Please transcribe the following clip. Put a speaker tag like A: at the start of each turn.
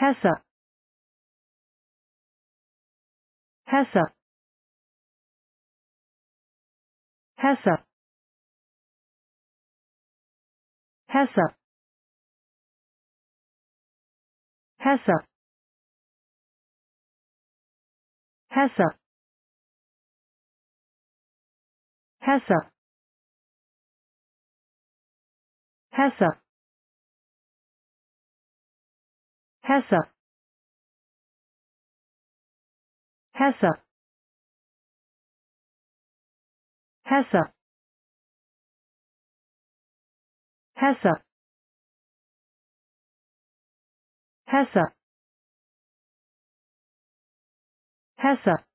A: Hessa Hessa Hessa Hessa Hessa Hessa Hessa Hessa Hessa Hessa Hessa Hessa Hessa Hessa